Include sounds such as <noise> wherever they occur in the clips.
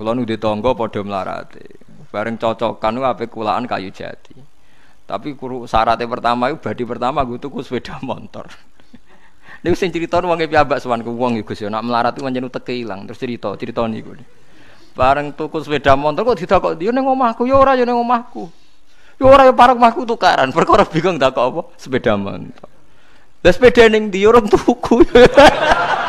Kula nu tangga padha mlarate. Bareng cocokkan ku ape kulaan kayu jati. Tapi syaratnya pertama itu badi pertama gue tuh sepeda motor. <laughs> Niku sing cerita wong e piyambak sowan ku wong Gus ya nak melarat ku pancen teke ilang terus cerita cerita nih gue. Bareng tuku sepeda motor kok ditakok yo ning omahku yo ora yo ning omahku. Yo ora yo parok omahku tukaran perkara <laughs> bingung takok apa sepeda motor. Lah sepeda ning ndi orang tuku. <laughs>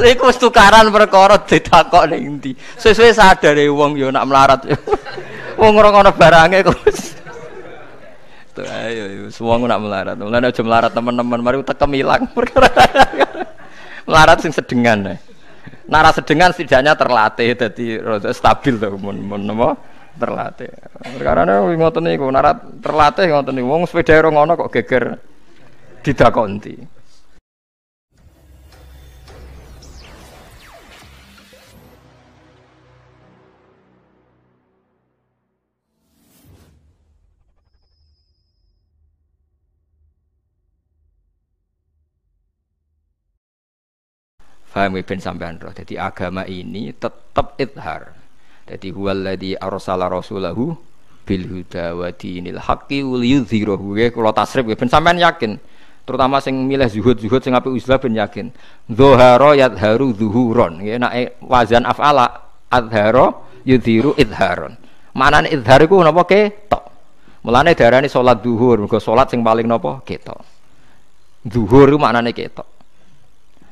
Lha iku wis tukaran perkara ditakok ning ndi. Sesuai sadare wong yo nak melarat. <laughs> Wong ora ngono barange kok. Tuh ayo wong nak melarat. Mulane aja melarat teman-teman, mari tekem ilang <laughs> perkara. melarat sing sedengan. Eh. Nara sedengan setidaknya terlatih jadi stabil tuh mun mun terlatih. Perkara ngoten niku narat terlatih ngoten niku wong sepeda ora ngono kok geger didakonti. Faham ben sampean roh. Jadi agama ini tetap idhar. Jadi huwaladhi arsala rasulahu bil huda wa dinil haqqi wal yudhirahu. Ya kula tasrif ben sampean yakin. Terutama sing milih zuhud-zuhud sing apik uzlah ben yakin. Dhahara yadharu zuhuron. Ya nek wazan afala adhara yudhiru idharon. Manane idhar Nopo ke ketok. Mulane ini solat zuhur, mergo salat sing paling napa ketok. Zuhur maknane ketok.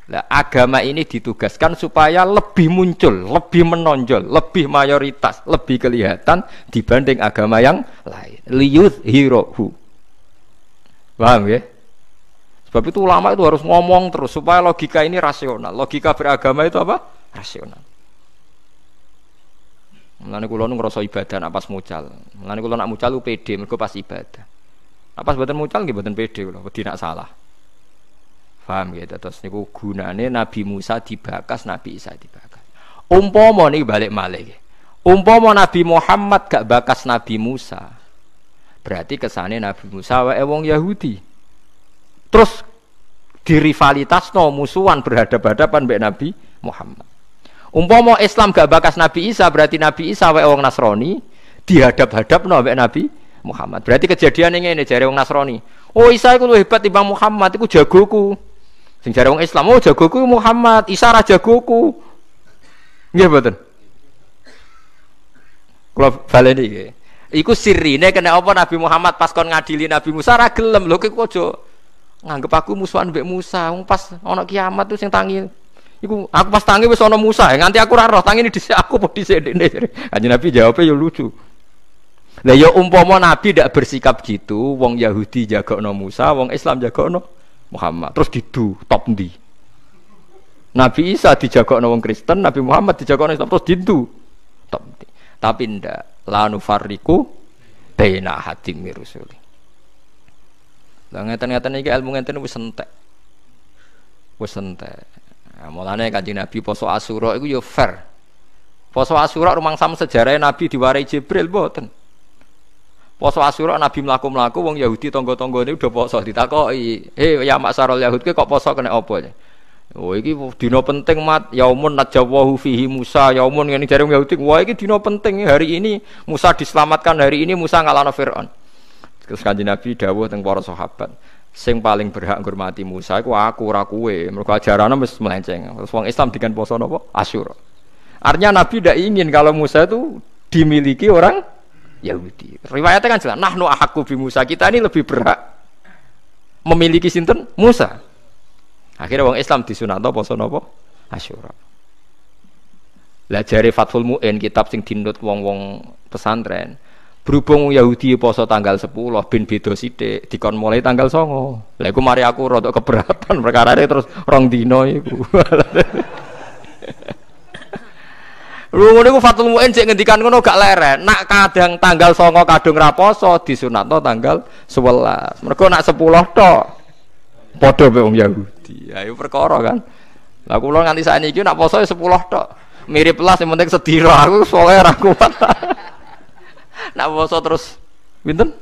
Nah, agama ini ditugaskan supaya lebih muncul, lebih menonjol, lebih mayoritas, lebih kelihatan dibanding agama yang lain. Liyuth hirohu. Paham ya? Sebab itu ulama itu harus ngomong terus supaya logika ini rasional. Logika beragama itu apa? Rasional. Mulane kula nu ngrasa ibadah nak pas mucal. Mulane kula nak mucal ku pede mergo pas ibadah. Apa pas mboten mucal nggih mboten pede kula, wedi nak salah. Paham gitu. Terus niku gunane Nabi Musa dibakas, Nabi Isa dibakas. Umpama nih balik malih. Gitu. Umpama Nabi Muhammad gak bakas Nabi Musa. Berarti kesane Nabi Musa wae wong Yahudi. Terus dirivalitas no musuhan berhadapan-hadapan baik Nabi Muhammad. Umpama Islam gak bakas Nabi Isa berarti Nabi Isa wae wong Nasrani dihadap-hadap no mbek Nabi Muhammad. Berarti kejadian ini jare wong Nasrani. Oh Isa iku hebat timbang Muhammad iku jagoku. Sing jare wong Islam, oh jagoku Muhammad, Isa ra jagoku. Nggih mboten. Kula baleni iki. Iku sirine kena apa Nabi Muhammad pas kon ngadili Nabi Musa ra gelem lho kok aja nganggep aku musuhan mbek Musa. Wong pas ana kiamat tuh sing tangi Iku aku pas tangi wis ana Musa, ya, nganti aku ra roh tangi dhisik aku podi dhisik ndekne. Kanjeng Nabi jawabnya ya lucu. Lah ya umpama Nabi tidak bersikap gitu, wong Yahudi jagokno Musa, wong Islam jagokno Muhammad. Terus didu gitu, top di Nabi Isa dijaga orang Kristen, Nabi Muhammad dijaga Islam terus didu gitu. top di Tapi ndak la fariku baina hati rusuli. Lah ngeten-ngeten ini ilmu ngeten wis sentek, Wis sentek. Nah, mulane Kanjeng Nabi poso Asuro, itu yo ya fair. Poso Asuro rumang sam sejarah Nabi diwarai Jibril boten. Poso Asyura Nabi melaku melaku wong Yahudi tonggo tonggo ini udah poso ditakoi. Hei, eh, ya mak sarol Yahudi kok poso kena opo ya? Oh iki dino penting mat yaumun najawahu fihi Musa yaumun ini dari Yahudi wah iki dino penting hari ini Musa diselamatkan hari ini Musa ngalahin Firaun. Terus kanji Nabi dawuh teng para sahabat sing paling berhak menghormati Musa aku aku rakwe mereka ajarannya mes melenceng. Terus wong Islam dengan poso nopo Asyura. Artinya Nabi tidak ingin kalau Musa itu dimiliki orang Yahudi. Riwayatnya kan jelas, nahnu aku bi Musa. Kita ini lebih berhak memiliki sinten Musa. Akhirnya orang Islam disunato poso napa? Asyura. Lah jare Fathul Muin kitab sing dinut wong-wong pesantren. Berhubung Yahudi poso tanggal 10 bin beda sithik dikon mulai tanggal 9. Lah iku mari aku rada keberatan perkara terus rong dino iku. <laughs> Lu ngono iku Fatul Muin sik ngendikan ngono gak leren. Nak kadang tanggal 9 kadung raposo disunatno tanggal 11. Mergo nak 10 tok. Padha mek wong Yahudi. Ayo perkara kan. Lah kula nganti sakniki nak poso 10 ya tok. Mirip lah yang penting sedira aku soleh ra kuat. <laughs> nak poso terus pinten?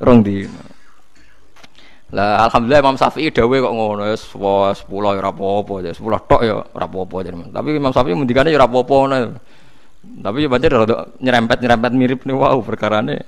Rong dino. Lah alhamdulillah Imam Syafi'i dawe kok ngono ya sepuluh sepuluh ya rapopo ya sepuluh tok ya rapopo jadi. Ya. Tapi Imam Syafi'i mendikane ya rapopo nah. Ya. Tapi ya banjir nyerempet nyerempet mirip nih wow perkara nih.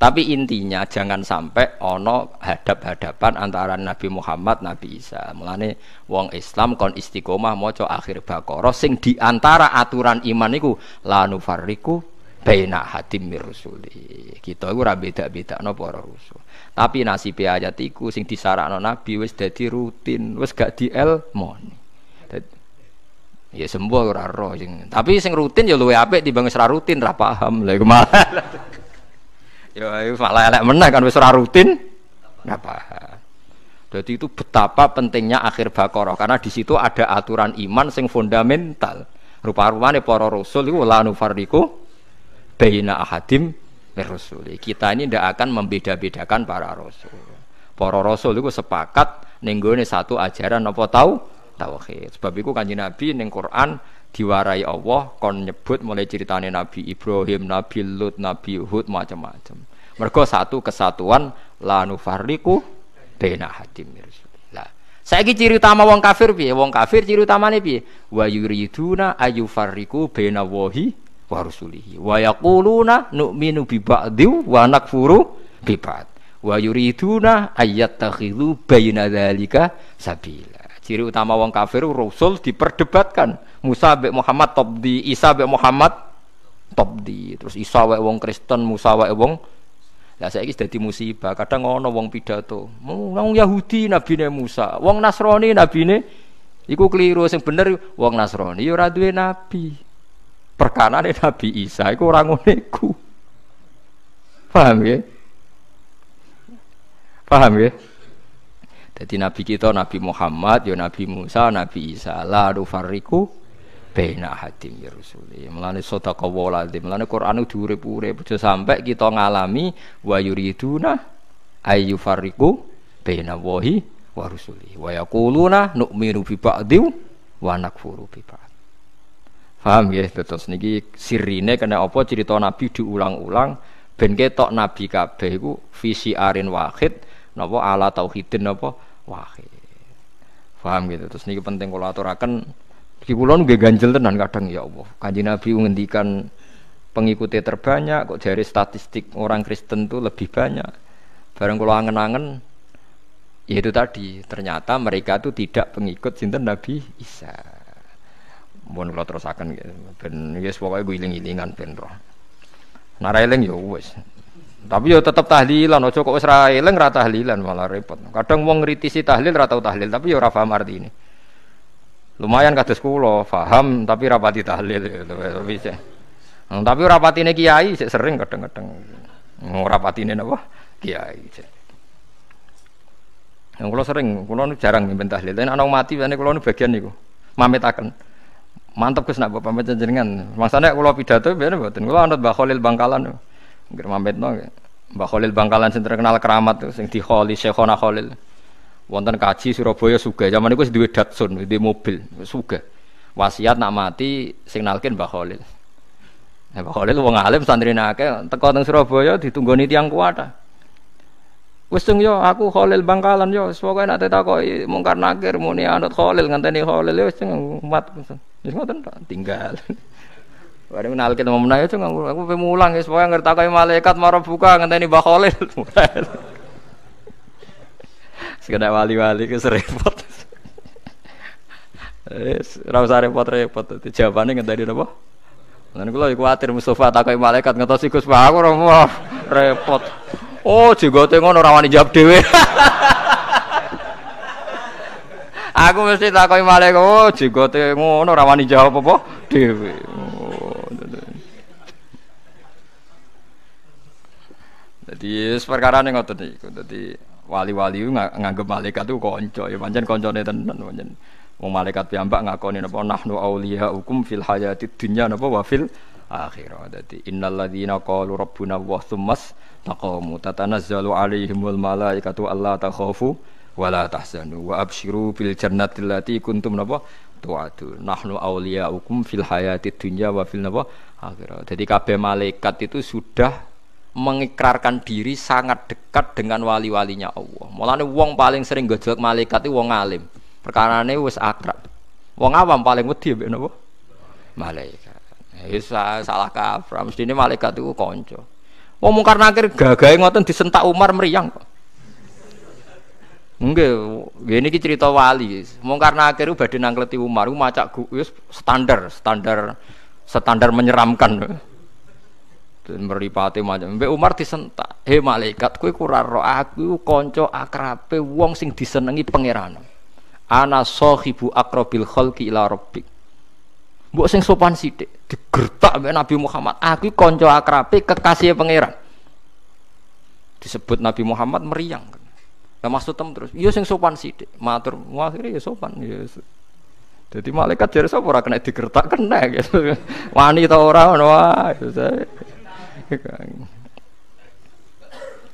Tapi intinya jangan sampai ono hadap-hadapan antara Nabi Muhammad Nabi Isa. Mulane wong Islam kon istiqomah maca akhir Baqarah sing diantara aturan iman niku la nufarriku baina hadim mirusuli Kita rabi tidak beda no para rusul. Tapi nasib ayat iku sing disarakno Nabi wis jadi rutin, wis gak elmon Ya sembuh ora roh sing. Tapi sing rutin ya luwe apik timbang wis rutin, ora paham. Lha iku malah. <laughs> ya malah elek meneh kan wis ora rutin. Ora paham. Jadi itu betapa pentingnya akhir Baqarah karena di situ ada aturan iman sing fundamental. Rupa-rupane para rasul iku la nufarriqu baina ahadim rasul. Kita ini tidak akan membeda-bedakan para rasul. Para rasul itu sepakat nenggone satu ajaran apa tahu tauhid. Sebab itu kanji Nabi ning Quran diwarai Allah kon nyebut mulai ceritanya Nabi Ibrahim, Nabi Lut, Nabi Hud macam-macam. Mergo satu kesatuan la nufarriku baina lah. Saya ki ciri utama wong kafir piye? Wong kafir ciri utamane piye? Wa yuriduna ayu farriku baina wahi wa rusulihi wa yaquluna nu'minu bi ba'dhi wa nakfuru bi ba'd wa yuriduna ayyattakhidhu baina dzalika sabila ciri utama wong kafiru rasul diperdebatkan Musa be Muhammad topdi, Isa be Muhammad topdi. terus Isa wae wong Kristen Musa wae wong Lah saiki jadi musibah. Kadang ngono wong pidato, wong Yahudi nabi ne Musa, wong Nasrani nabi ne iku keliru sing bener wong Nasrani ya ora duwe nabi perkanane Nabi Isa itu orang uniku Paham ya? Paham ya? Jadi Nabi kita Nabi Muhammad, ya Nabi Musa, Nabi Isa, la nufarriku baina hadim ya rusuli. Mulane sadaqallahu alazim. Mulane Quran diurip-urip aja sampai kita ngalami wa yuriduna ayu farriku baina wahi wa rusuli. Wa yakuluna nu'minu bi wa nakfuru bi Paham ya, betul niki sirine kena apa cerita Nabi diulang-ulang ben ketok Nabi kabeh iku visi arin wahid napa ala tauhidin napa wahid. Paham gitu. Terus niki penting kula aturaken iki kula nggih ganjel tenan kadang ya Allah. Kanjeng Nabi ngendikan pengikutnya terbanyak kok dari statistik orang Kristen tuh lebih banyak. Bareng kula angen-angen yaitu tadi ternyata mereka tuh tidak pengikut sinten Nabi Isa. Mohon kalau terusakan gitu. Ben yes pokoknya gue iling-ilingan ben roh. Nah railing ya wes. Tapi yo ya tetap tahlilan, ojo kok Israeleng ratah eling tahlilan malah repot. Kadang wong ngritisi tahlil ra tahlil, tapi yo ya ora arti ini Lumayan kados kulo faham tapi rapati tahlil hmm, tapi sih. Tapi rapatine kiai sering kadang-kadang. Hmm, ora patine napa? Kiai. Yang kula sering, nu jarang mimpin tahlil. Nek ana mati jane kula bagian niku. Mamitaken mantep kes nak mbok pamit jenengan. Maksane kula pidato biar buatin. kula anut Mbah Khalil Bangkalan. Ngger mamitno. Mbah Khalil Bangkalan sing terkenal keramat sing diholi Syekhona holil Wonten kaji Surabaya suga. Zaman itu wis Datsun, di mobil, suga. Wasiat nak mati sing nalkin Baholil Khalil. Nah, Khalil wong alim santri nake, teko teng Surabaya ditunggoni tiang kuat. Wis cung yo aku Khalil Bangkalan yo, semoga nate takoi mungkar nakir muni anut Khalil ngenteni Khalil wis cung umat. Wis. Wis ngoten tinggal. Bareng <laughs> nal kita mau menaik tuh nganggur. Aku pengen mulang ya, supaya ngerti kayak malaikat marah buka ngenteni Mbah Khalil. <laughs> Sekedar wali-wali ke repot <laughs> Wis ora usah repot-repot. Jawabane ngenteni apa? lagi khawatir Mustafa Mustofa takoki malaikat ngetosi Gus Pak aku repot. Oh jenggote ngono ora wani jawab dhewe. Aku mesti takoi malaikat, oh jigote ngono rawani wani jawab apa dhewe. Jadi perkara ning ngoten nih. Dadi wali-wali nganggep malaikat itu kanca, ya pancen kancane tenan pancen. Wong malaikat piyambak ngakoni napa nahnu auliya hukum fil hayati dunya napa wa fil akhirah. Dadi innal ladzina qalu rabbuna wa tsummas taqamu tatanazzalu alaihimul malaikatu Allah takhafu wala tahzanu wa absyiru bil jannati allati kuntum napa tu'adu nahnu hukum fil hayati dunya wa fil napa akhirnya jadi kabeh malaikat itu sudah mengikrarkan diri sangat dekat dengan wali-walinya Allah. Mulane wong paling sering gojlok malaikat itu wong alim. Perkarane wis akrab. Wong awam paling wedi ya, mbek napa? Malaikat. Ya, wis salah mesti ini malaikat itu kanca. Wong mungkar nakir gagahe ngoten disentak Umar meriang kok. Enggak, ini cerita wali. Mau karena akhirnya badi nangkleti Umar, macak standar, standar, standar menyeramkan. Dan meripati macam. Mbak Umar disentak. Hei malaikat, kue kuraro aku, konco akrabe, wong sing disenengi pangeran. Ana sohibu akrobil kholki ila ilaropik, Mbok sing sopan sidik, digertak mbak Nabi Muhammad. Aku konco akrabe kekasih pangeran. Disebut Nabi Muhammad meriang Nah maksud tem terus, iya sing sopan sithik, matur akhirnya ya sopan ya. Jadi malaikat jare sapa ora kena digertak kena <laughs> gitu. Wani ta ora ngono wae.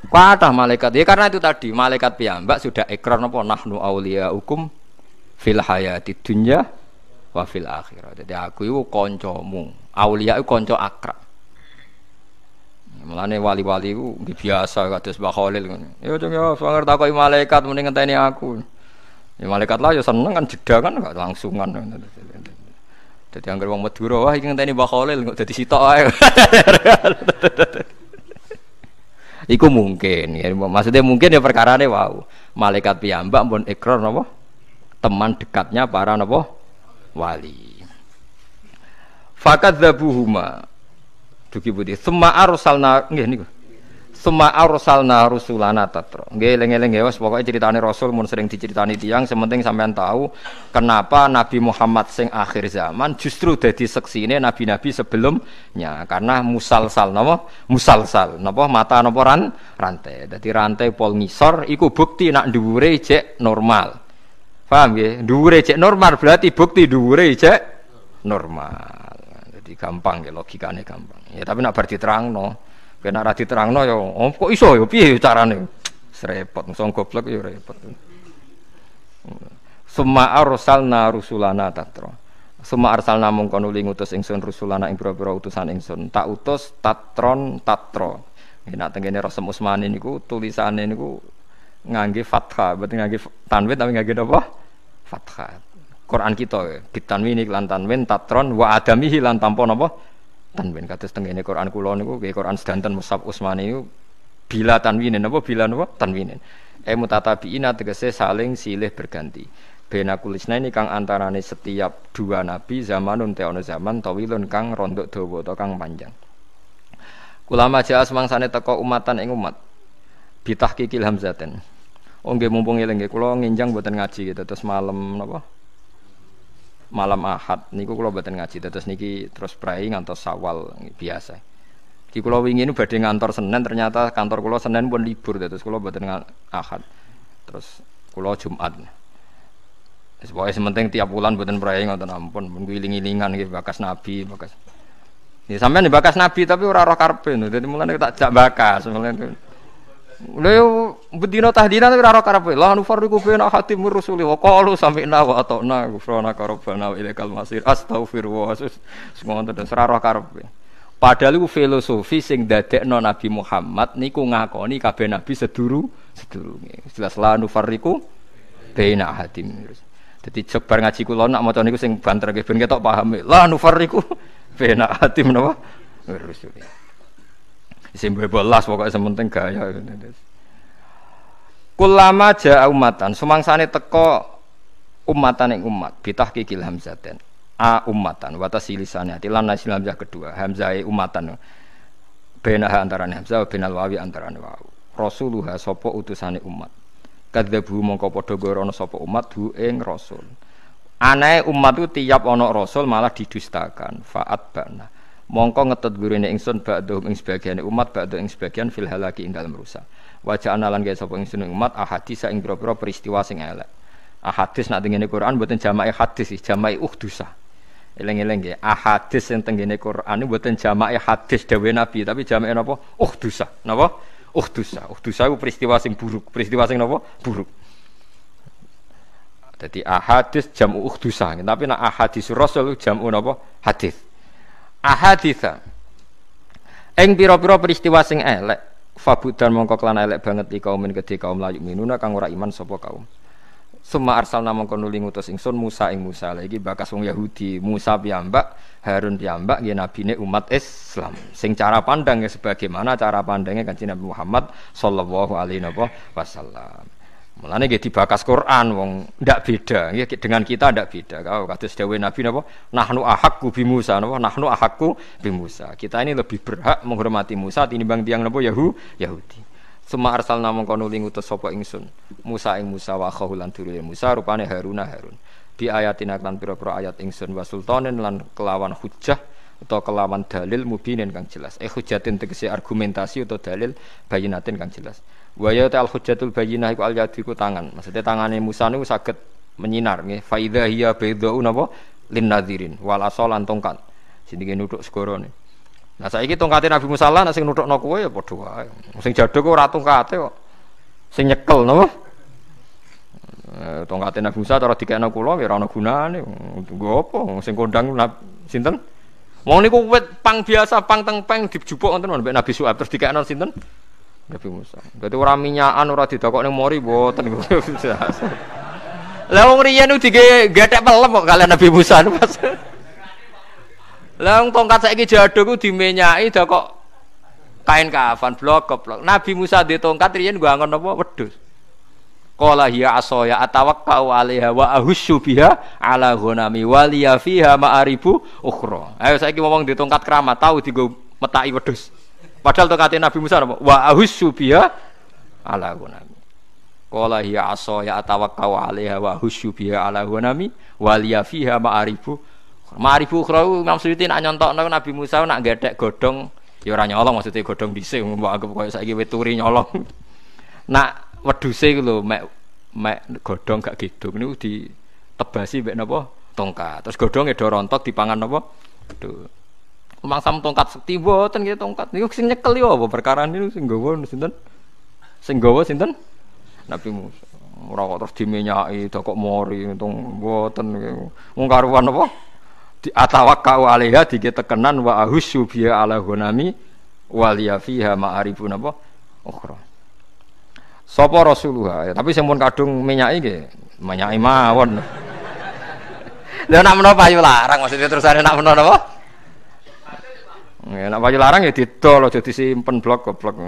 Kuatah malaikat. Ya karena itu tadi malaikat piyambak sudah ikrar napa nahnu aulia hukum fil hayati dunya wa fil akhirah. Jadi aku iku kancamu. Aulia iku kanca akrab. Mulane wali-wali ku biasa kados Mbah Khalil ngono. Ya cung ya sanger takoki malaikat mending ngenteni aku. Ya malaikat lah ya seneng kan jeda kan gak langsungan. Dadi anggere wong Madura wah iki ngenteni Mbah Khalil kok dadi sitok ae. <laughs> Iku mungkin, ya. maksudnya mungkin ya perkara ini wow. Malaikat piyambak pun ikrar nopo teman dekatnya para nopo wali. Fakat zabuhuma Dugi putih. arus arsalna nggih niku. arus arsalna rusulana tatro. Nggih lengeleng eling ya pokoke critane rasul mun sering diceritani tiang sementing sampean tahu kenapa Nabi Muhammad sing akhir zaman justru dadi ini nabi-nabi sebelumnya karena musal musalsal musal sal, napa mata napa ran rantai. Dadi rantai pol ngisor iku bukti nak dhuwure cek normal. Paham nggih? Dhuwure cek normal berarti bukti dhuwure cek normal. Jadi gampang ya logikanya gampang. Ya tapi nak bar no kena ra no yo ya, oh, kok iso yo ya? piye ya carane? Serepot, mung goblok yo repot. Summa arsalna rusulana tatro Summa arsalna mung kono li ngutus ingsun rusulana ing pira-pira utusan ingsun. Tak utus tatron tatro. Ya nak tengene Rasul Usmani niku tulisane niku ngangge fathah, berarti ngangge tanwin tapi ngangge apa? Fathah. Quran kita ya. wini, lantan win, tatron wa adamihi lan tanpa napa tanwin kados tengene Quran kula niku nggih Quran sedanten Musab Utsmani bila tanwinin napa bila napa tanwinin e mutatabiina tegese saling silih berganti bena kulisna ini kang antarane setiap dua nabi zamanun teono zaman tawilun kang rondok dawa to kang panjang kulama jaas mangsane teko umatan ing umat bitah kikil hamzaten Oh mumpung eling nggih kula nginjang boten ngaji gitu terus malam napa malam Ahad niku kula mboten ngaji terus niki terus prai ngantos Sawal biasa. Di kula wingi ini badhe ngantor Senin ternyata kantor kula Senin pun libur terus kula mboten Ahad. Terus kula Jumat. Wis pokoke sementing tiap bulan mboten prai ngoten ampun mun iling-ilingan nggih bakas nabi bakas. Ya sampean ya bakas nabi tapi ora roh jadi Dadi mulane tak jak bakas mulane Lho bedina tahdina tapi ora karepe. La nufarriqu baina hatimur rusuli wa qalu sami'na wa ata'na ghufrana rabbana wa ilaikal masir. Astagfirullah. Semono semua ora roh karepe. Padahal iku filosofi sing dadekno Nabi Muhammad niku ngakoni kabeh nabi seduru sedurunge. Jelas la nufarriqu baina hatimur. Dadi jebar ngaji kula nak maca niku sing banter ben ketok paham. La nufarriqu baina hatim napa? Rusuli. Isim bebelas pokoknya sementing gaya. Kulama ja'a umatan, sumangsane teko umatan yang umat, bitah kikil hamzaten. A umatan, watas silisane hati, lan hamzah kedua, hamzah umatan. Bena antarane hamzah, bena wawi antarane wawu. Rasuluha sopo utusane umat. Kadzabu mongko padha gorono sopo umat hu eng rasul. Anae umat itu tiap onok rasul malah didustakan, faat bana mongko ngetet gurine ingsun ba'dhum ing sebagian umat ba'dhum ing sebagian fil halaki ing dalem rusak wajah analan kaya sapa ingsun umat ahadis ing pira-pira peristiwa sing elek ahadis nak tengene Quran mboten jamake hadis jamake uhdusa eling-eling nggih ahadis sing tengene Quran niku mboten jamake hadis dawuh Nabi tapi jamake napa uhdusa napa uhdusa uhdusa iku peristiwa sing buruk peristiwa sing napa buruk jadi ahadis jamu uhdusa tapi nak ahadis rasul jamu napa hadis ahaditha eng piro-piro peristiwa sing elek fabud dan mongko elek banget di kaum ini kaum layu minuna kang ora iman sopo kaum Suma arsal namung kono ngutus ingsun Musa ing Musa lagi bakas wong Yahudi Musa piyambak Harun piyambak nggih umat Islam sing cara pandangnya sebagaimana cara pandangnya kan Nabi Muhammad sallallahu alaihi wasallam Mulane nggih dibakas Quran wong tidak beda, nggih dengan kita tidak beda. Kau kata dawuh Nabi napa? Nahnu ahaku bi Musa Nahnu ahaku bi Musa. Kita ini lebih berhak menghormati Musa tinimbang tiang napa Yahu Yahudi. Semua arsal nama kono utosopo utus ingsun. Musa ing Musa wa khahu lan Musa rupane Haruna Harun. Bi ayatin lan pura-pura ayat ingsun wa sultanin lan kelawan hujjah atau kelawan dalil mubinin kang jelas. Eh hujjatin tegese argumentasi atau dalil bayinatin kang jelas. Wa ya Ta al hujjatul bayyinah iku al yadiku tangan. Maksudnya tangane Musa niku saged menyinar nggih. Fa idza hiya baydau napa lin nadzirin wal asalan tongkat. Sindike nuthuk segorone. Nah saiki tongkate Nabi Musa lan sing nuthukno kowe ya padha wae. Sing jaduk kok ora tongkate kok. Sing nyekel napa? E, tongkate Nabi Musa cara dikekno kula ya ora ana gunane. Nggo apa sing kondang sinten? Wong niku wit pang biasa pang teng peng dijupuk wonten Nabi Su'aib terus dikekno sinten? Nabi Musa. Jadi orang minyakan ora didokok ning mori Nabi Musa. Lah wong riyen dige gethek pelem kok kalian Nabi Musa Mas. Lah wong tongkat saiki di ku dimenyaki kok kain kafan blok keblok. Nabi Musa di tongkat riyen gua angon apa wedhus. Qala hiya asaya atawakkau alaiha wa ahussu ala ghanami wa liya ma'aribu ukro. Ayo saiki ngomong di tongkat keramat tahu digo metaki wedus. Padahal tuh kata Nabi Musa wa ahus biha ala gunami. kola hiya asaya atawakkau alaiha wa ahus biha ala gunami Walia fiha ma'arifu. Ma'arifu kro Imam Suyuti nak nyontokno Nabi Musa nak gedek godong, ya orang nyolong maksudnya godong dhisik mbok anggap koyo saiki weturi nyolong. <laughs> nak wedhuse iku lho mek mek godong gak gedhong niku tebasi mek nabo tongkat. Terus godhonge do ya di pangan nabo, Aduh mangsam tongkat sekti boten nggih tongkat niku sing nyekel yo apa perkara niku sing gawa sinten? Sing gawa sinten? Nabi Musa. Ora kok terus dimenyaki dokok mori untung boten Mung karuan apa? Di wa alaiha dike tekenan wa ahusyu biya ala gunami waliya fiha maaribun apa? Ukhra. Sapa Rasulullah? Ya, tapi sing pun kadung menyaki nggih, menyaki mawon. Lha nak menapa ayo larang maksudnya terus ana nak menapa? napa? Ya, nak wayu larang ya didol aja disimpen blok-blok.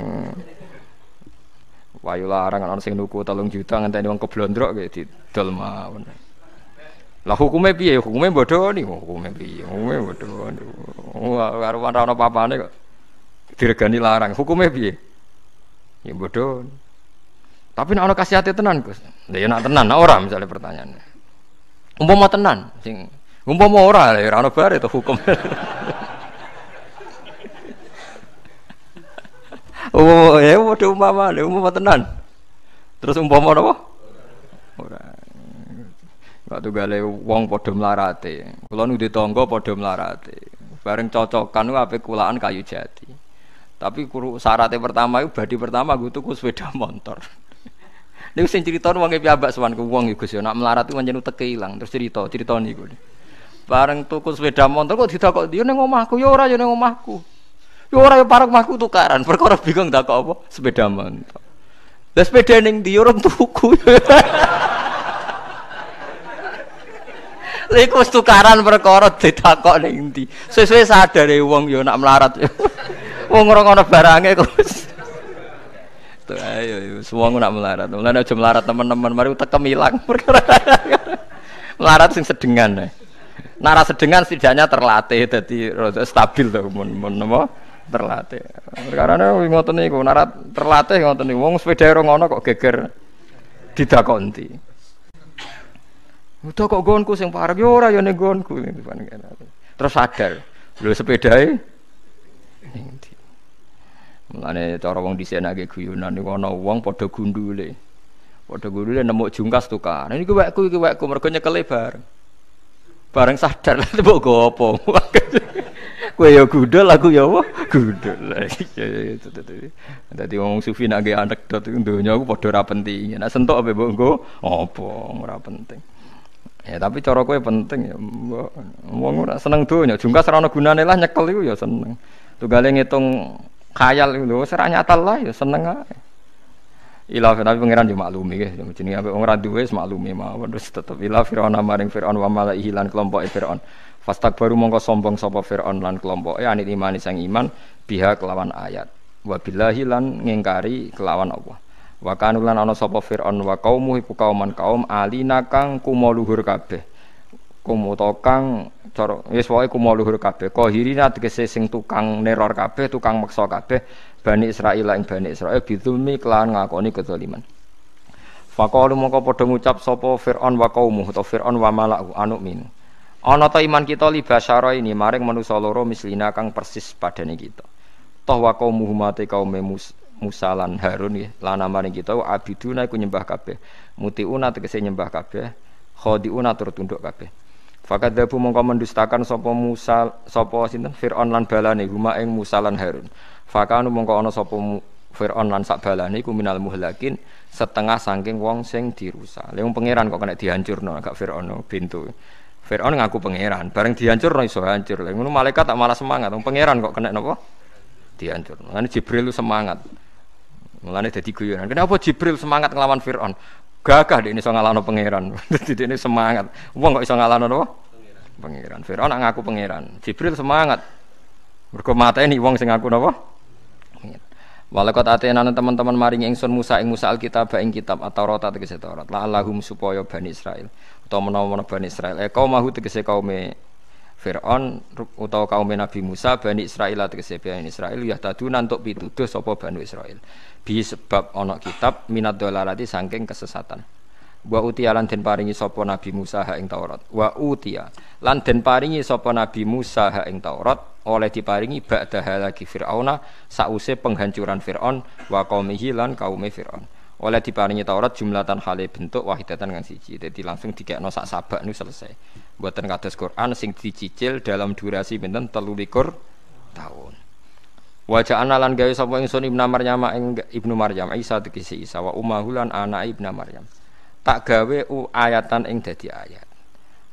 Wayu larang ana sing nuku 3 juta ngenteni wong keblondrok ya didol mawon. Lah hukume piye? Hukume hukumnya hukume piye? Hukume bodoni. Karo ora ana papane kok. Diregani larang. Hukume piye? Ya bodoni. Tapi nek ana kasih hati tenan, Gus. Lah ya nak tenan, nak ora misale pertanyaannya. Umpama tenan sing umpama ora ya ora ana bare to hukum. <laughs> Oh, ya waduh umpama, lha umpama tenan. Terus umpama apa? Ora. Gak tunggale wong padha mlarate. Kula nu di tangga padha mlarate. Bareng cocokan ape kulaan kayu jati. Tapi syaratnya pertama itu badi pertama gue tuku sepeda <laughs> motor. Niku sing crito wong e piyambak sowan ku wong ya Gus ya nak melarat ku pancen teke ilang terus cerita cerita nih gue. Bareng tuku sepeda motor kok didakok yo ning omahku yo ora yo ning omahku. Yo yang parok mahku tukaran, perkara bingung tak apa sepeda mantap. Dan sepeda neng ndi orang tuku. Lha tukaran perkara kok neng di, Sesuai sadare uang yo nak melarat. uang <laughs> orang-orang barangnya terus. Tuh, ayo, semua nak melarat. Mulane aja melarat teman-teman, mari kita kemilang perkara. <laughs> melarat sing sedengan. Nara sedengan setidaknya terlatih jadi stabil to mon mon apa? terlatih. Karena ngoten niku narat terlatih ngoten niku. Wong sepeda ora ngono kok geger didakonti. Udah kok gonku sing parek yo ya ora yo ya ning gonku. Terus sadar. Lho sepedae ning ndi? Mulane cara wong disenake guyonan niku ana wong padha gundule. Padha gundule nemu jungkas tukar. Niku wekku iki wekku mergo nyekel bareng. Bareng sadar <laughs> lha mbok go apa. Kue ya gudel, aku ya wah Gudel. Jadi <laughs> iya, iya, iya, wong sufi nak anak anekdot dunia aku podo ora penting. Ya nak sentuh apa bu engko? Apa ora penting. Ya tapi cara kue penting ya. Wong ora seneng dunia. Jungkas rano gunane lah nyekel itu ya seneng. Tugale ngitung khayal itu serah nyata lah ya seneng aja. Ila tapi pangeran yo maklumi ya, jenenge ambek wong ra dua wis maklumi mawon terus tetap ila fir'aun maring fir'aun wa malaihi lan e fir'aun baru mongko sombong sapa Firaun lan kelompoke anit imani sang iman biha kelawan ayat. Wa billahi lan ngingkari kelawan Allah. Wa kanulan ana sapa Firaun wa qaumu iku kauman kaum alina kang kumoluhur kabeh. Kumuta kang cara wis pokoke kumoluhur kabeh. Qahirina tegese sing tukang neror kabeh, tukang meksa kabeh Bani Israil ing Bani Israil bidulmi kelawan ngakoni kedzaliman. Faqalu mongko padha ngucap sapa Firaun wa qaumuhu utawa Firaun wa malaku anu minu. Ana ta iman kita li basyara ini maring manusa loro mislina kang persis padane kita. Toh wa qaumuhumate kaume Musa lan Harun ya, lana maring kita abiduna iku nyembah kabeh. Mutiuna tegese nyembah kabeh, khadiuna tur tunduk kabeh. Fakadzabu mongko mendustakan sopo Musa sopo sinten Firaun lan balane huma ing Musa lan Harun. Fakanu mongko ana sapa Fir'aun lan sak balane iku minal muhlakin setengah saking wong sing dirusak. Lha pangeran kok kena dihancurno gak Fir'aun bintu. Fir'aun ngaku pangeran, bareng dihancur no iso hancur. Lah ngono malaikat tak malah semangat, wong pangeran kok kena napa? Dihancur. Mulane Jibril lu semangat. Mulane dadi guyonan. Kenapa Jibril semangat nglawan Fir'aun? Gagah dia ini iso ngalahno pangeran. <laughs> Dadi ini semangat. Wong kok iso ngalahno napa? Pangeran. Fir'aun ngaku pangeran. Jibril semangat. Mergo ini wong sing ngaku napa? Walakot atenan teman-teman maring ingsun Musa ing Musa Alkitab ing kitab atau rotat tegese Taurat la allahum supaya Bani Israel utawa menawa Bani Israil eh kaum mahu tegese kaume Fir'aun utawa kaum Nabi Musa Bani Israil tegese Bani Israil ya nantok untuk tuh sopo Bani Israil bi sebab ana kitab minad dolarati saking kesesatan wa utia lan den paringi sapa Nabi Musa ha ing Taurat wa utia lan den paringi sapa Nabi Musa ha ing Taurat oleh diparingi ba'da lagi Fir'auna sause penghancuran Fir'aun wa qaumihi lan me Fir'aun oleh diparingi Taurat jumlatan hale bentuk wahidatan dengan siji. Jadi langsung dikekno sak sabak nu selesai. Buatan kados Quran sing dicicil dalam durasi benten telu likur tahun. Wajah analan gawe sapa ingsun Ibnu Maryam ing Ibnu Maryam Isa dikisi Isa wa umahu lan anak Ibnu Maryam. Tak gawe u ayatan ing dadi ayat.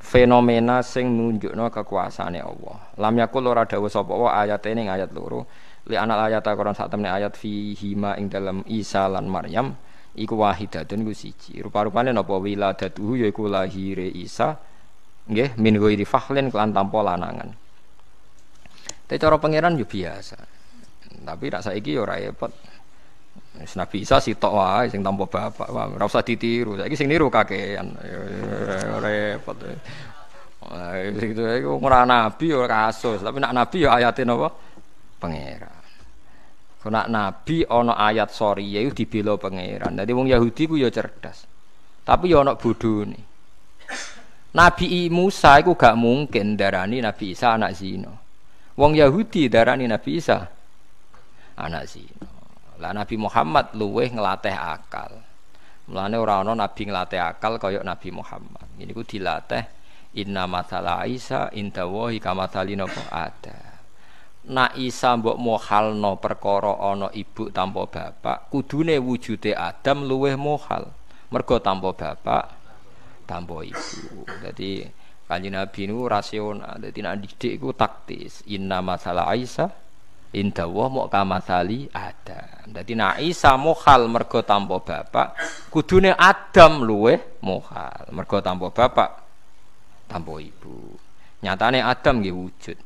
Fenomena sing nunjukno kekuasaane Allah. Lam yakul ora dawuh sapa wa ayate ning ayat loro. Li anal ayata Quran sak temne ayat fi hima ing dalam Isa lan Maryam iku wahidatun iku siji rupa-rupane napa wiladatuhu yaiku lahire Isa nggih min ghairi fahlin kelan tanpa lanangan tapi cara pangeran yo ya biasa tapi rasa iki yo ya ora repot Nabi Isa sitok wae sing tanpa bapak ora usah ditiru saiki sing niru kakean ora ya, repot gitu iku ora nabi ya kasus tapi nak nabi yo ayate napa pangeran Kena nabi ono ayat sorry ya di bilo pangeran. Jadi wong Yahudi ku ya cerdas. Tapi ya budu nih. Nabi Musa iku gak mungkin darani Nabi Isa anak Zino. Wong Yahudi darani Nabi Isa anak Zino. Lah Nabi Muhammad luweh ngelatih akal. Mulane ora ana nabi nglatih akal kaya Nabi Muhammad. Ini ku dilatih inna mathala Isa wohi kamathali napa ada. Naisa isa mbok mohalno perkara ana ibu tanpa bapak kudune wujude Adam luweh mohal mergo tanpa bapak tanpa ibu dadi kanjeng Nabi niku rasional dadi nak didik iku taktis inna masalah Isa indah mok kamasali Adam dadi na Isa mohal mergo tanpa bapak kudune Adam luweh mohal mergo tanpa bapak tanpa ibu nyatane Adam nggih wujud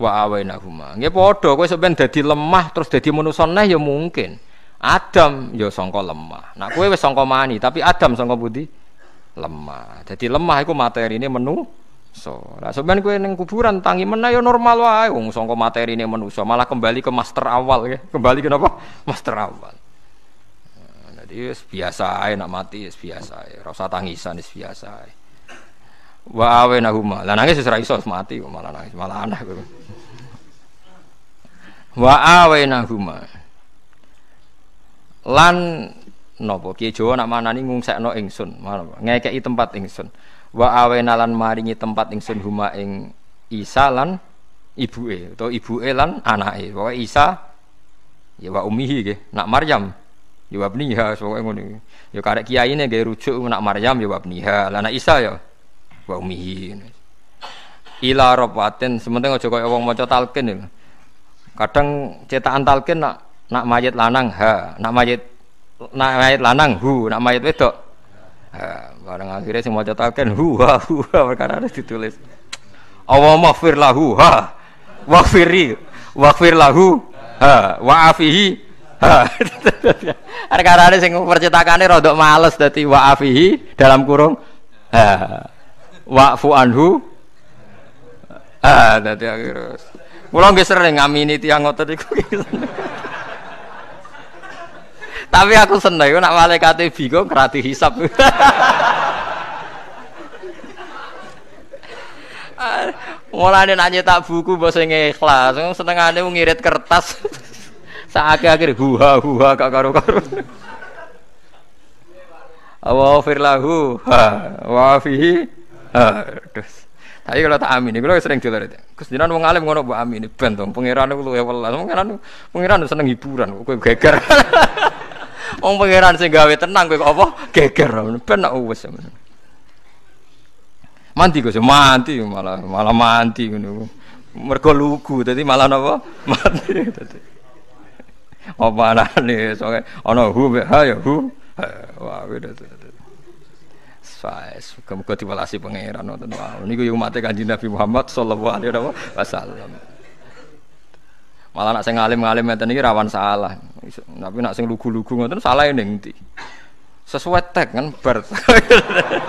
wa huma. Nggih padha kowe sampeyan dadi lemah terus dadi manusa neh ya mungkin. Adam ya sangka lemah. Nak kowe wis sangka mani, tapi Adam sangka budi Lemah. Dadi lemah iku ini menu so. Lah sampean kowe ning kuburan tangi mena ya normal wae wong sangka materine manusa, malah kembali ke master awal ya. Kembali kenapa? <laughs> Master awal. jadi nah, wis biasa ae nak mati wis biasa ae. Ora tangisan wis biasa ae. Wa awainahuma. Lah nangis wis ora iso mati malah nangis malah anak. kowe wa awainahuma lan napa kiye Jawa nak manani ngungsekno ingsun ngekeki tempat ingsun wa awena lan maringi tempat ingsun huma ing Isa lan ibuke utawa ibuke lan anake pokoke Isa ya wa umihi ge nak Maryam ya wa bniha pokoke ngono ya karek kiyaine ge rujuk nak Maryam ya wa bniha lan Isa ya wa umihi ila rabbatin sementing aja kaya wong maca talqin ya kadang cetakan talqin nak nak mayit lanang ha nak mayit nak mayit lanang hu nak mayit wedok ha barang akhirnya semua cetakan hu ha hu ha perkara ada ditulis Allahumma fir lahu ha wafiri wafir lahu ha waafihi <laughs> Karena ada sing ini rodok males dadi waafihi dalam kurung ha wa anhu ha dadi akhirnya Mula nggih sering ngamini tiyang ngoten iku. Tapi aku seneng nak malaikate bingung kerati hisap. Mulane nak tak buku bahasa basa ikhlas, senengane ngirit kertas. Saat akhir huha huha kak karo-karo. Wa firlahu ha wa fihi ha. Terus. Saya kalau tak amini, kalau sering dilihat. Kesedihan wong alim ngono bu amini, bentong pangeran itu ya Allah, pangeran pangeran seneng hiburan, kue geger. <laughs> Wong pangeran sing gawe tenang kue apa? Geger, ben nak uwes. Manti kok manti malah malah manti ngono. Mergo lugu, jadi malah apa <laughs> Manti dadi. Apa anane soalnya ana hu ha ya hu. Wah, gitu faes. Muga-muga diwelasi pangeran wonten wau. Niku yo umat Kanjeng Nabi Muhammad sallallahu alaihi wasallam. Malah nak sing alim-alim ngeten iki rawan salah. Tapi nak sing lugu-lugu ngoten salah ning nanti Sesuai tag kan bar.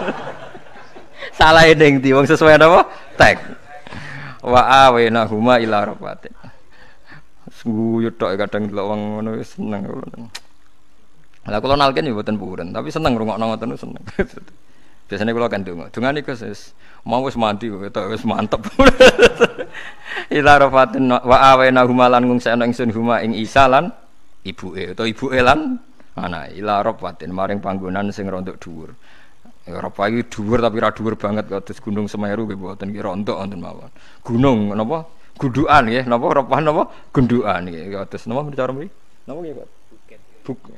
<laughs> salah ning nanti wong sesuai apa Tag. Wa awena huma ila rabbatin. Guyut tok kadang delok wong ngono wis seneng. Lah kula nalken yo mboten purun, tapi seneng rungokno ngoten seneng. <laughs> Biasanya kalau kan dungo, dungan itu sis mau wis mandi, itu wis mantep. <laughs> Ila rofatin wa awena humalan ngung seno ingsun huma ing isalan ibu e atau ibu elan, ana ila rofatin maring panggonan sing rontok dhuwur. Eropa ya, iki dhuwur tapi ora dhuwur banget atas Gunung Semeru nggih mboten ki rontok wonten mawon. Gunung napa? gunduan ya, napa Eropa napa? gunduan, nggih kados napa cara mriki? Napa nggih, Pak? Bukit.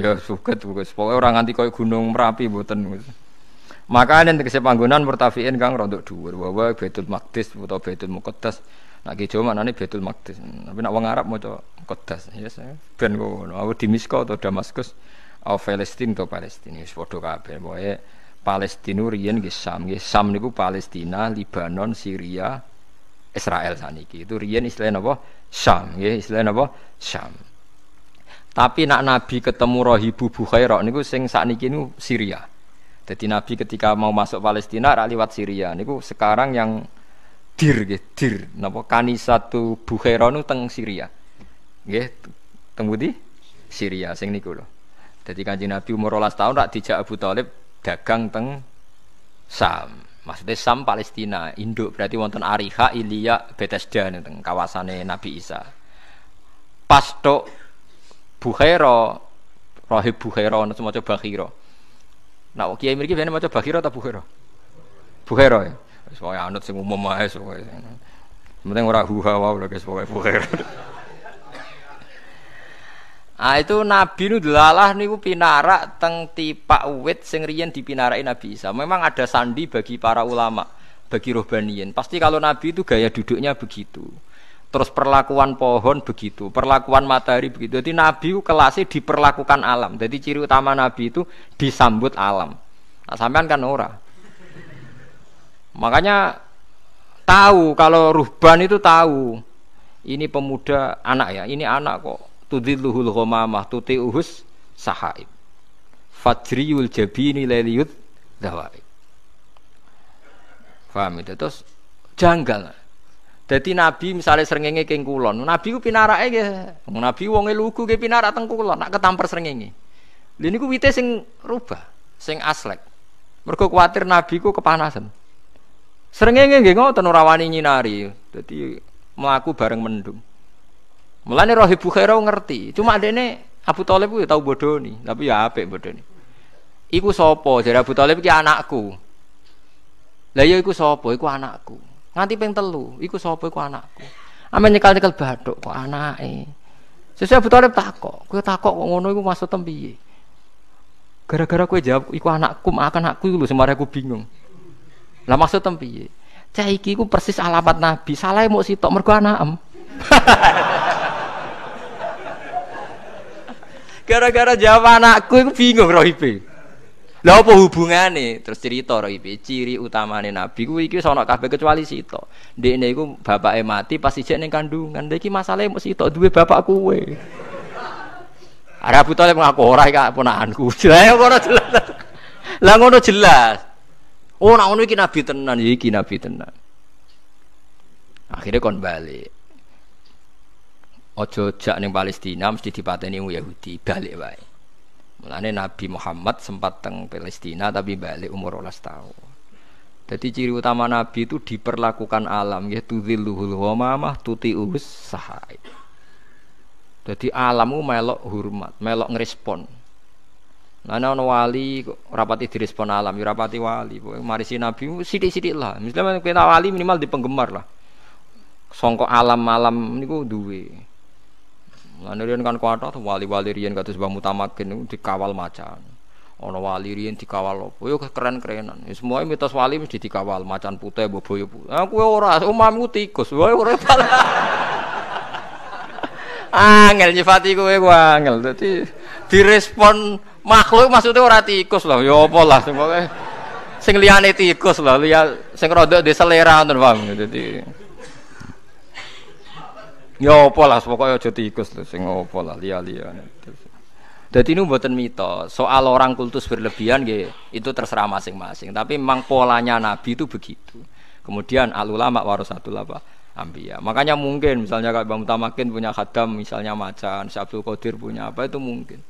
Ya suket, Buket, pokoknya orang anti kaya Gunung Merapi mboten. Maka ane tegese panggonan murtafiin kang rontok dua bahwa betul Maqdis atau betul mukotas. Nak ki Jawa maknane Baitul Maqdis. Tapi nak wong Arab coba Muqaddas. Ya saya ben ngono. Awak di Misko atau Damaskus atau Palestin atau Palestina wis padha kabeh. Pokoke Palestina riyen nggih Sam. Sam niku Palestina, Libanon, Syria, Israel saniki. Itu rian istilahnya apa? Sam. ya istilahnya apa? Sam. Tapi nak Nabi ketemu rohibu Bukhairah niku sing sakniki niku Syria. Jadi Nabi ketika mau masuk Palestina rak liwat Syria niku sekarang yang dir nggih dir napa kanisatu buheronu teng Syria. Nggih teng pundi? Syria sing niku lho. Dadi Kanjeng Nabi umur 12 tahun rak dijak Abu Thalib dagang teng Sam. Maksudnya Sam Palestina, induk berarti wonten Ariha, Ilia, Bethesda teng kawasane Nabi Isa. Pas tok Bukhaira, Rahib Bukhaira ana semacam bahiro. Nah, kiai mriki biasanya maca Bakhira ta Bukhara? Bukhara ya. Wis wae anut sing umum ae pokoke. Penting ora huha wae lho guys pokoke <laughs> Ah itu Nabi nu delalah niku pinarak teng tipak uwit sing riyen dipinaraki Nabi Isa. Memang ada sandi bagi para ulama, bagi rohbaniyin. Pasti kalau Nabi itu gaya duduknya begitu. Terus perlakuan pohon begitu, perlakuan matahari begitu. Jadi Nabi kelasnya diperlakukan alam. Jadi ciri utama Nabi itu disambut alam. Nah, sampean kan ora. Makanya tahu kalau ruhban itu tahu. Ini pemuda anak ya, ini anak kok. Tudilluhul ghamamah tuti uhus sahaib. Fajriul jabini leliyut dawai. Faham itu terus janggal jadi nabi misalnya serengenge king kulon, nabi ku pinarake ge. Nabi wonge lugu ge pinara teng kulon, nak ketampar serengenge, lini ku wite sing rubah, sing aslek. Mergo kuwatir nabi ku kepanasan. serengenge gengo ngoten ora wani nyinari. jadi mlaku bareng mendung. Mulane Rohib Bukhairah ngerti. Cuma dene Abu Thalib ku ya tau bodoni, tapi ya ape bodoni. Iku sopo, jadi Abu Thalib iki anakku. Lah iya iku sopo, Iku anakku. Nganti ping telu, iku sapa iku anakku. Ame ah, nyekal-nyekal bathuk kok anake. Sesuk butuh takok, kowe takok kok ngono iku maksud piye? Gara-gara kowe jawab iku anakku, akan aku lho semare aku bingung. Lah maksud tem piye? Cah iki iku persis alamat Nabi, salah ya mau sitok mergo anakem. <laughs> Gara-gara jawab anakku iku bingung rohibe. Lah apa nih Terus cerita roh ibi ciri utamane nabi kuwi iki ana kafe kecuali sito. Ndekne iku bapak mati pas cek neng kandungan. Lah masalahnya masalahe mesti sito duwe bapak kuwe. Arab ah, Talib ngaku ora iki aku, Jelas ngono jelas. Lah ngono jelas. Oh nak ngono iki nabi tenan, ya iki nabi tenan. Akhirnya kon balik. Ojo jak ning Palestina mesti dipateni Yahudi balik baik. Mulane Nabi Muhammad sempat teng Palestina tapi balik umur 12 tahun. Jadi ciri utama Nabi itu diperlakukan alam ya tudhilluhul wamamah us sahai. Jadi alammu melok hormat, melok ngerespon. Nah, ono wali rapati direspon alam, ya rapati wali. Mari si Nabi sidik-sidik lah. Misalnya kita wali minimal di penggemar lah. Songkok alam-alam kok duwe. Lan riyen kan kuwatot wali-wali riyen kados Mbah Mutamakin dikawal macan. Ana wali riyen dikawal opo? Yo ya, keren-kerenan. Ya semua mitos wali mesti dikawal macan putih boyo, aku kowe ya ora, umamku tikus. Wae ora <laughs> angel nyifati kowe ku angel dadi direspon makhluk maksudnya ora tikus lho ya lah sing pokoke sing liyane tikus lah, liya sing rodok di selera ngoten Bang. dadi Ya apa lah pokoknya aja tikus lho sing apa lah liya-liya. Jadi ini buatan mitos. Soal orang kultus berlebihan nggih, itu terserah masing-masing. Tapi memang polanya Nabi itu begitu. Kemudian alulama warasatul apa? Ambiya. Makanya mungkin misalnya kalau Bang Tamakin punya khadam misalnya macan, si Abdul Qadir punya apa itu mungkin.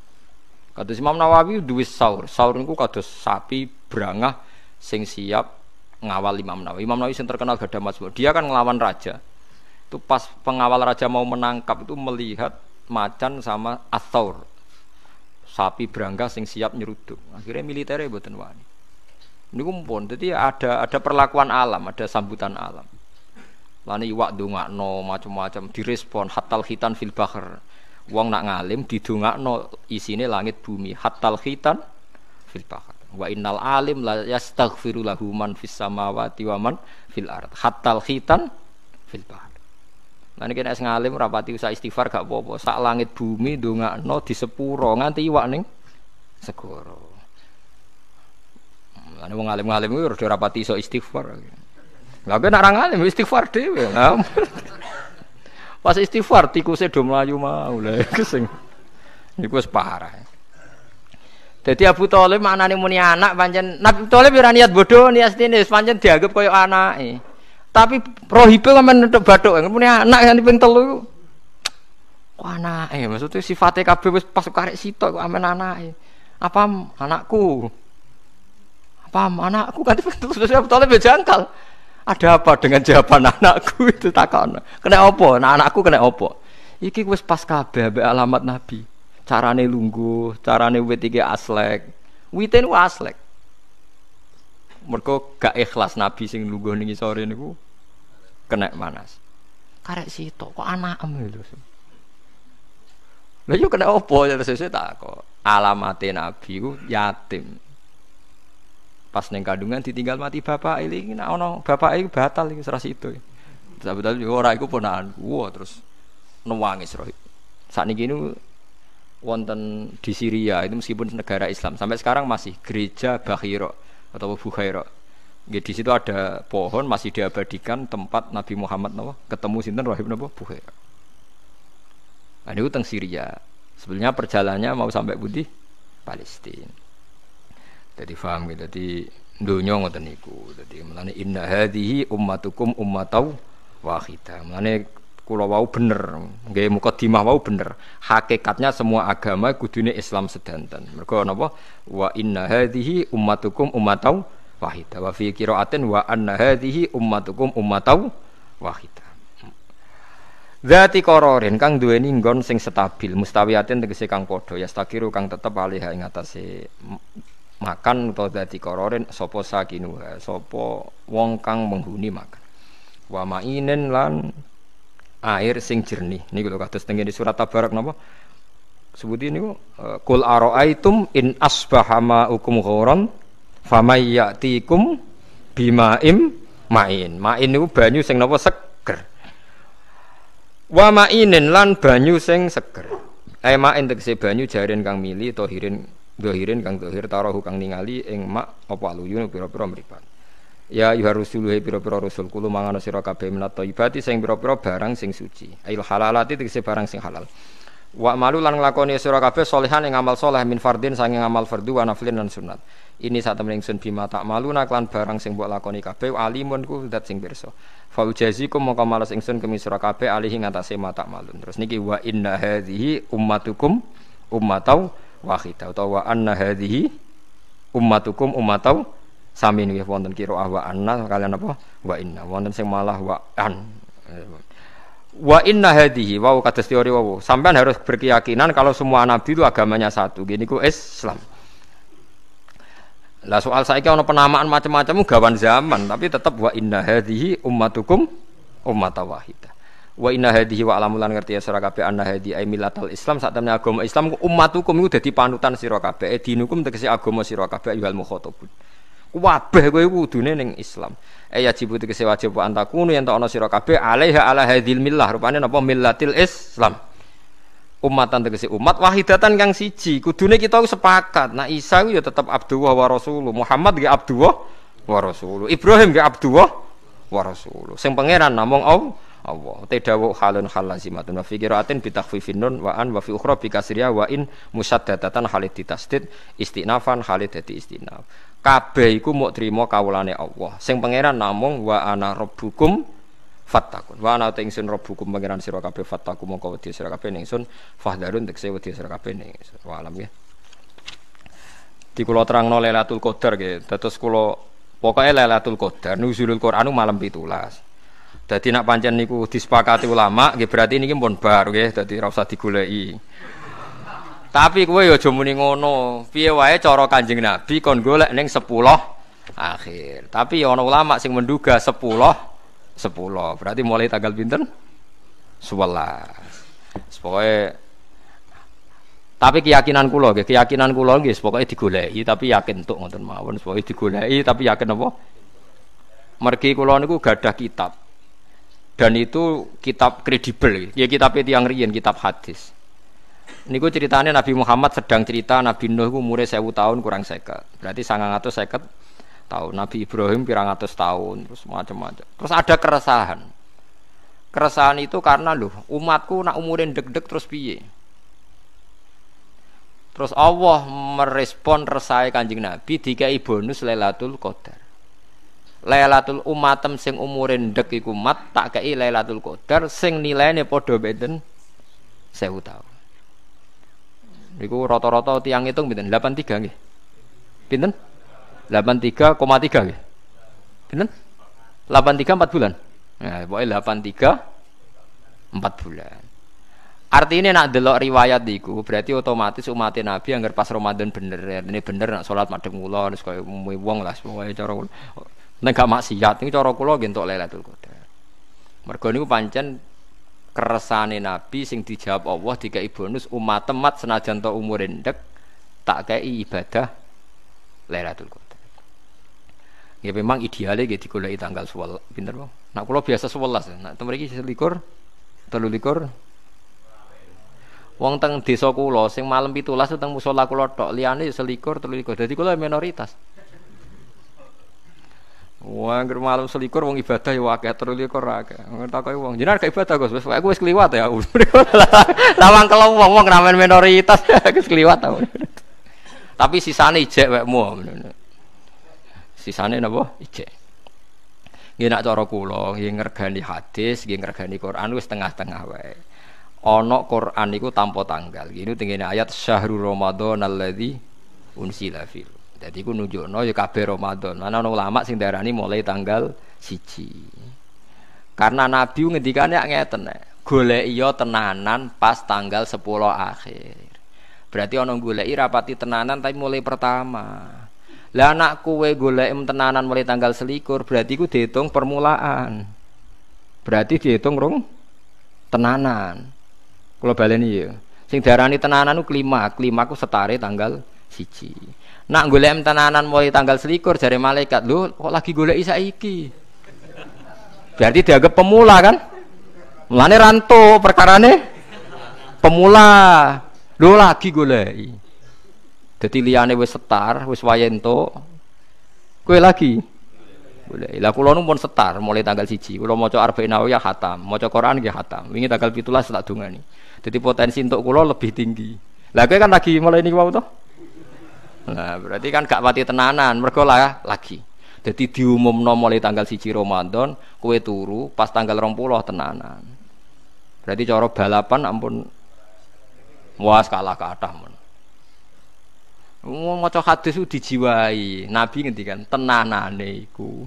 Kata Imam Nawawi duwe saur. Saur niku kados sapi berangah sing siap ngawal Imam Nawawi. Imam Nawawi yang terkenal gadah masbuk. Dia kan ngelawan raja itu pas pengawal raja mau menangkap itu melihat macan sama athaur sapi berangga sing siap nyeruduk akhirnya militer ya buatan wani ini kumpul jadi ada ada perlakuan alam ada sambutan alam lani iwak no macam-macam direspon hatal hitan fil bahar wong nak ngalim di no isine langit bumi hatal hitan fil bahar wa innal alim la yastaghfiru lahu man fis samawati wa man fil ard hatal hitan fil bahar Nah ini kena es ngalim rapati usah istighfar gak bobo Sak langit bumi no di sepuro nganti iwak ning segoro. Lan wong ngalim ngalim kuwi udah rapati so istighfar. Gak kok nek ngalim istighfar deh. Pas istighfar tikusnya do melayu mau lah kesing. iku parah. Jadi Abu mana nih muni anak panjen. Nabi Talib berani ya niat bodoh niat ini panjen dianggap koyo anak. Eh. Tapi rohibe kok kan menutup bathuk. Kan. punya anak yang lu, telu Kok Eh maksudnya sifatnya kabe wis pas karek sitok kok amen Eh Apa anakku? Apa anakku kan siapa tahu jangkal Ada apa dengan jawaban anakku <laughs> itu takon. Kena opo. Nah, anakku kena opo. Iki wes pas kabe be alamat Nabi. Carane lunggu carane wit tiga aslek. witen niku aslek. Mergo gak ikhlas Nabi sing lugu ning sore niku kena panas. Karek sitok kok anak lho. Lah yo kena opo ya terus tak kok. Alamate nabi ku yatim. Pas neng kandungan ditinggal mati bapak ini nak ono bapak ini batal iki serasi itu. Terus Abu Talib ora iku ponakanku wow, terus nuwangis roh. Sakniki niku wonten di Syria itu meskipun negara Islam sampai sekarang masih gereja Bahiro atau Bukhairo Ya, di situ ada pohon masih diabadikan tempat Nabi Muhammad nawa ketemu sinten Rahib nawa Buhair. Nah, ini teng Syria. Sebenarnya perjalanannya mau sampai Budi Palestina. Jadi paham gitu. Jadi dunia ngoten niku. Jadi melane inna hadhihi ummatukum ummatau wahidah. melani kula wau bener, nggih mukadimah wau bener. Hakikatnya semua agama kudune Islam sedanten. Mergo napa? Wa inna hadhihi ummatukum ummatau wahidah wa fi qiraatin wa anna hadhihi ummatukum ummatau wahidah Zati kororin kang duweni ninggon sing stabil mustawiyatin tegese kang padha ya stakiru kang tetep alih ing atase makan utawa zati kororin sapa sakinu sapa wong kang menghuni makan wa mainen lan air sing jernih niku lho kados teng surat tabarak napa sebutin niku kul eh, araaitum in asbaha ma'ukum ghauran famay ya'tikum bimaim main. Main niku banyu sing napa seger. Wa mainin lan banyu sing seger. Ae eh, main tegese banyu jarin kang mili tohirin dohirin kang dohir tarahu kang ningali ing mak apa aluyun pira-pira mripat. Ya ayuha rusulu he pira-pira rusul kulo mangano sira kabeh minat thayyibati sing pira-pira barang sing suci. Ail halalati tegese barang sing halal. Wa malu lan nglakoni sira kabeh salihan ing amal saleh min fardin sanging amal fardhu wa naflin lan sunat. Ini saat temen ingsun bima tak malu naklan barang sing mbok lakoni kabeh alimun ku zat sing pirsa. Fa ujazikum mongko males ingsun kemi sira kabeh alihi ngatasé mata malun. Terus niki wa inna hadhihi ummatukum ummatau wahidah utawa wa anna hadhihi ummatukum ummatau sami nggih wonten kira wa anna kalian apa wa inna wonten sing malah wa an. Wa inna hadihi wow kata teori wow. Sampean harus berkeyakinan kalau semua nabi itu agamanya satu. Gini ku Islam. Lah soal saya kalau penamaan macam-macam gawan zaman, tapi tetap wa inna hadihi ummatukum ummata wahida. Wa inna hadihi wa alamulan ngerti ya sira kabeh anna hadi ai milatal Islam saat temne agama Islam ummatukum iku dadi panutan sira kabeh eh, dinukum tegese agama sira kabeh ayyuhal mukhatabun. Kabeh kowe kudune ning Islam eh ya cibut ke wajib wa antakunu yang yen ana sira kabeh alaiha ala milah millah rupane napa millatil islam umatan tegese umat wahidatan kang siji kudune kita sepakat nah Isa ya tetap Abdullah wa Rasulullah Muhammad ge Abdullah wa Rasulullah Ibrahim ge Abdullah wa Rasulullah sing pangeran namung Allah Allah. Tadawuk halun hal lazimatun wa fi qiraatin bi takhfifin nun wa an wa fi ukhra bi kasriya wa in musaddadatan halid ditasdid istinafan halid dadi istinaf kabeh iku muk trima kawulane Allah sing pangeran namung wa ana rabbukum fattakun wa ana ingsun rabbukum pangeran sira kabeh fattaku mongko wedi sira kabeh ningsun fahdarun tekse wedi sira kabeh ning wa alam ya di kula terangno Lailatul Qadar nggih dados kula pokoke Lailatul Qadar nuzulul qur'anu malam 17 dadi nak pancen niku disepakati ulama nggih berarti niki pun bar nggih dadi ora usah digoleki tapi kowe yo ya aja muni ngono. Piye wae cara Kanjeng Nabi kon golek ning 10 akhir. Tapi ya ana ulama sing menduga 10 10. Berarti mulai tanggal pinten? 11. Pokoke Tapi keyakinan kulo, nggih, keyakinan kula nggih pokoke digoleki tapi yakin tuh ngoten mawon, pokoke digoleki tapi yakin apa? Mergi kulo niku gadah kitab. Dan itu kitab kredibel, ya kitab itu yang riyen, kitab hadis. Ini gue ceritanya Nabi Muhammad sedang cerita Nabi Nuh ku mulai sewu tahun kurang seket. Berarti sangat seket tahun. Nabi Ibrahim pirang atus tahun terus macam-macam. Terus ada keresahan. Keresahan itu karena loh umatku nak umurin deg-deg terus piye? Terus Allah merespon resai kanjeng Nabi tiga bonus Lailatul Qadar. Lailatul Umatem sing umurin deg iku mat tak kei Lailatul Qadar sing nilainya podo beden sewu tahun iku rata-rata tiang hitung pinten? 83 nggih. Pinten? 83,3 nggih. Pinten? 83 4 bulan. Nah, pokoknya 83 4 bulan. Artinya nak delok riwayat diku berarti otomatis umat Nabi anggar pas Ramadan bener ya. Ini bener nak sholat madhep kula terus kaya wong lah semuanya cara nek gak maksiat ini cara kula gentok Lailatul Qadar. Mergo niku pancen keresane Nabi sing dijawab Allah dikai bonus umat temat senajan to umur endek tak kai ibadah Lailatul Qadar. Ya memang idealnya gitu digoleki tanggal suwala pinter Bang. kulo biasa 11, nak temen iki selikur, telu likur. Wong teng desa kula sing malam pitulas teng musala kula tok, liyane ya selikur, telu likur. Dadi kula minoritas. Wah, ngger malam selikur wong ibadah ya akeh terus dia Ngger tak Ngetakoki wong, jenengan kayak ibadah, Gus. Wis aku wis kliwat ya. <laughs> Lawang kalau wong wong ramen minoritas gue <laughs> kliwat tau. Tapi sisane ijek wekmu. Sisane napa? Ijek. Nggih nak cara kula, nggih ngergani hadis, nggih ngergani Quran wis tengah-tengah wae. Ana Quran iku tanpa tanggal. Gini tengene ayat syahrul ramadhan alladzi unsila fil jadi ku no ya kabe Ramadan. Ana ulama sing darani mulai tanggal siji. Karena Nabi ya ngeten tenek. Gule iyo tenanan pas tanggal 10 akhir. Berarti gule i iya rapati tenanan tapi mulai pertama. Lah anak gule golek tenanan mulai tanggal selikur berarti ku dihitung permulaan. Berarti dihitung rong tenanan. Kalau balen iyo. Ya. Sing darani tenanan ku kelima, kelima ku setare tanggal siji. Nak golek tenanan mulai tanggal selikur jari malaikat lu kok lagi golek saiki. Berarti agak pemula kan? Mulane ranto perkara nih? pemula. Lu lagi golek. Jadi liane wes setar, wes wayento kue lagi golek. Lah nu pun setar mulai tanggal siji. mau coba arfi Arba'in ya hatam mau coba koran nggih ya hatam ini tanggal setak tak nih Jadi potensi untuk kulo lebih tinggi. Lah kan lagi mulai ini wau tuh? Nah, berarti kan gak pati tenanan, mergo lah ya, lagi. Jadi diumumno mulai tanggal siji Ramadan, kue turu pas tanggal 20 tenanan. Berarti coro balapan ampun muas kalah atas men. Wong maca hadis dijiwai, Nabi ngendikan tenanane iku.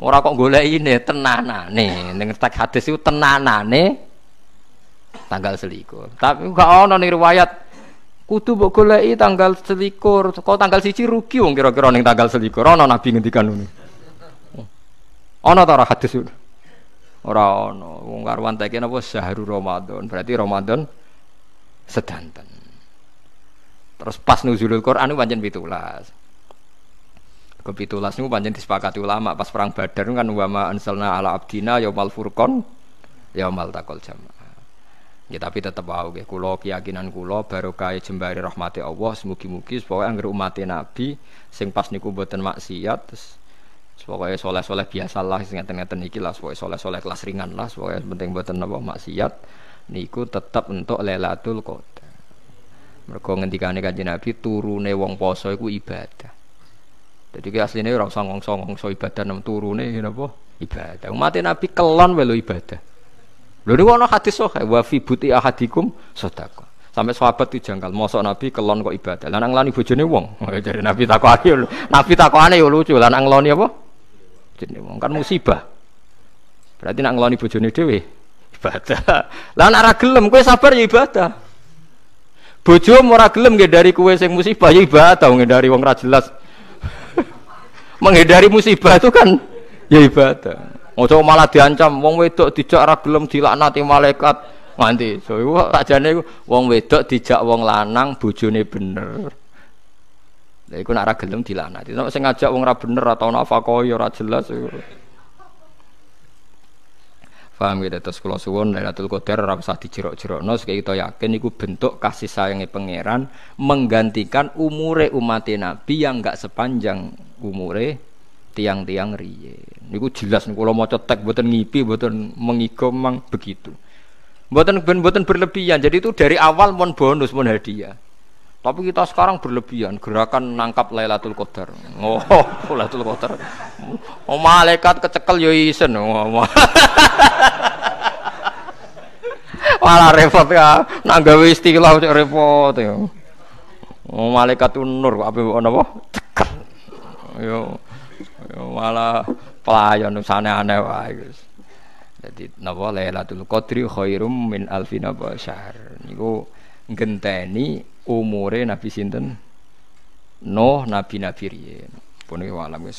Ora kok golek ini tenanane, ning hadis iku tenanane tanggal selikur. Tapi gak ono nih riwayat kudu buk golei tanggal selikur kok tanggal siji rugi wong kira-kira ning tanggal selikur ana nabi ngendikan ngono oh. ana ta ora hadis ora ana wong karwan teke napa sahru ramadan berarti ramadan sedanten terus pas nuzulul Quran itu pancen 17 ke 17 niku pancen disepakati ulama pas perang Badar kan wa ma ansalna ala abdina yaumal furqan yaumal takol jamaah Ya tapi tetap wau nggih kula keyakinan kula barokah jembari rahmati Allah semugi-mugi supaya anggere umat Nabi sing pas niku mboten maksiat terus supaya soleh-soleh biasa lah, ngeten-ngeten iki lah, Supaya soleh-soleh kelas ringan lah, Supaya penting buatan apa maksiat, niku tetap untuk lelatul qadar. Mereka ngendikane kanjeng Nabi turune wong poso iku ibadah. Jadi ki asline ora usah ngongso ngongso ibadah nam turune napa ibadah. Umat Nabi kelon welo ibadah. Lho niku ana hadis sahih wa fi buti ahadikum sodako Sampai sahabat itu janggal mosok Nabi kelon kok ibadah. Lanang lani bojone wong. <laughs> Jadi Nabi takokane yo Nabi takokane yo lucu, lanang loni apa? Bojone wong kan musibah. Berarti nak ngeloni bojone dhewe ibadah. <laughs> Lah nek ora gelem kowe sabar ya ibadah. Bojo ora gelem nggih dari kowe sing musibah ya ibadah wong dari wong ra jelas. <laughs> Menghindari musibah itu kan ya ibadah. Ojo malah diancam wong wedok dijak ra gelem dilaknati malaikat nganti. So iku sakjane wong wedok dijak wong lanang bojone bener. Lah iku nek ra gelem dilaknati. Nek sing ngajak wong ra bener atau ya ora jelas. Faham gitu terus kula suwun Lailatul Qadar ora usah dijerok nos, kayak gitu, kita yakin itu bentuk kasih sayangnya pangeran menggantikan umure umat Nabi yang enggak sepanjang umure tiang-tiang riye. Niku jelas niku Kalau mau cetek buatan ngipi buatan mengigo mang begitu. buatan ben buatan berlebihan. Jadi itu dari awal mon bonus mon hadiah. Tapi kita sekarang berlebihan, gerakan nangkap Lailatul Qadar. Oh, <laughs> Lailatul Qadar. Oh, malaikat kecekel yo ya isen. Oh, <laughs> Malah repot ya, nak gawe istilah repot ya. Oh, malaikat nur, apa ana apa? Cekel. Yo. Malah pelayan usane aneh wae Gus. Dadi napa Lailatul Qadri khairum min alfi napa syahr. Niku genteni umure Nabi sinten? noh nabi-nabi riyen. Puniki walam